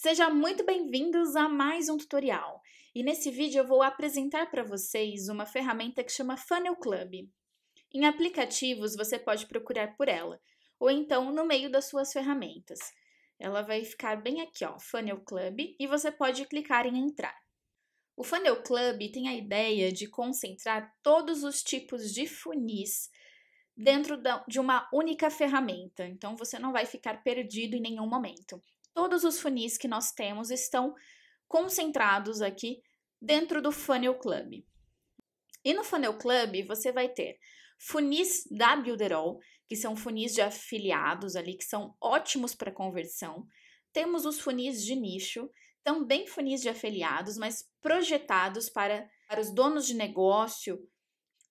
Sejam muito bem-vindos a mais um tutorial. E nesse vídeo eu vou apresentar para vocês uma ferramenta que chama Funnel Club. Em aplicativos você pode procurar por ela, ou então no meio das suas ferramentas. Ela vai ficar bem aqui, ó, Funnel Club, e você pode clicar em entrar. O Funnel Club tem a ideia de concentrar todos os tipos de funis dentro de uma única ferramenta, então você não vai ficar perdido em nenhum momento. Todos os funis que nós temos estão concentrados aqui dentro do Funnel Club. E no Funnel Club você vai ter funis da Builderall, que são funis de afiliados ali, que são ótimos para conversão. Temos os funis de nicho, também funis de afiliados, mas projetados para, para os donos de negócio.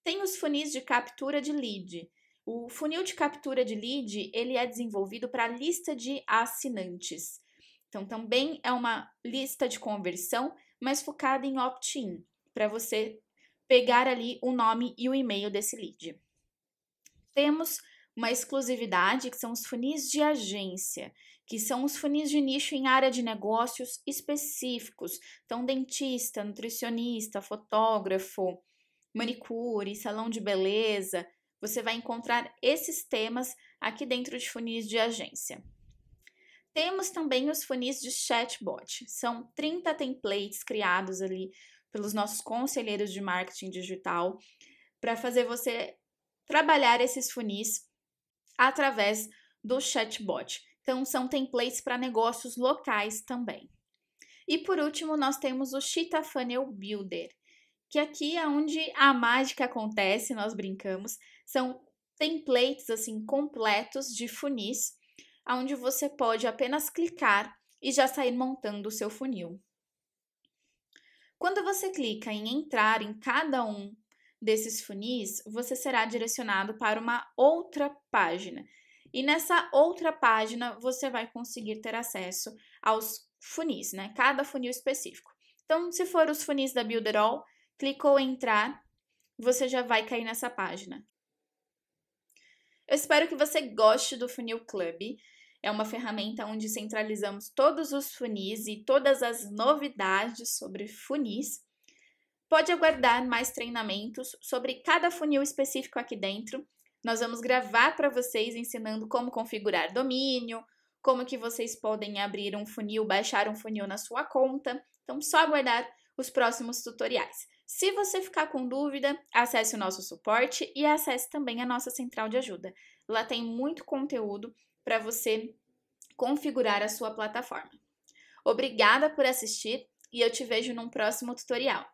Tem os funis de captura de lead, o funil de captura de lead, ele é desenvolvido para a lista de assinantes. Então, também é uma lista de conversão, mas focada em opt-in, para você pegar ali o nome e o e-mail desse lead. Temos uma exclusividade, que são os funis de agência, que são os funis de nicho em área de negócios específicos. Então, dentista, nutricionista, fotógrafo, manicure, salão de beleza, você vai encontrar esses temas aqui dentro de funis de agência. Temos também os funis de chatbot. São 30 templates criados ali pelos nossos conselheiros de marketing digital para fazer você trabalhar esses funis através do chatbot. Então, são templates para negócios locais também. E por último, nós temos o Cheetah Funnel Builder que aqui é onde a mágica acontece, nós brincamos, são templates assim completos de funis, onde você pode apenas clicar e já sair montando o seu funil. Quando você clica em entrar em cada um desses funis, você será direcionado para uma outra página. E nessa outra página você vai conseguir ter acesso aos funis, né? Cada funil específico. Então, se for os funis da Builderall, clicou em entrar, você já vai cair nessa página. Eu espero que você goste do Funil Club. É uma ferramenta onde centralizamos todos os funis e todas as novidades sobre funis. Pode aguardar mais treinamentos sobre cada funil específico aqui dentro. Nós vamos gravar para vocês ensinando como configurar domínio, como que vocês podem abrir um funil, baixar um funil na sua conta. Então, só aguardar os próximos tutoriais. Se você ficar com dúvida, acesse o nosso suporte e acesse também a nossa central de ajuda. Lá tem muito conteúdo para você configurar a sua plataforma. Obrigada por assistir e eu te vejo num próximo tutorial.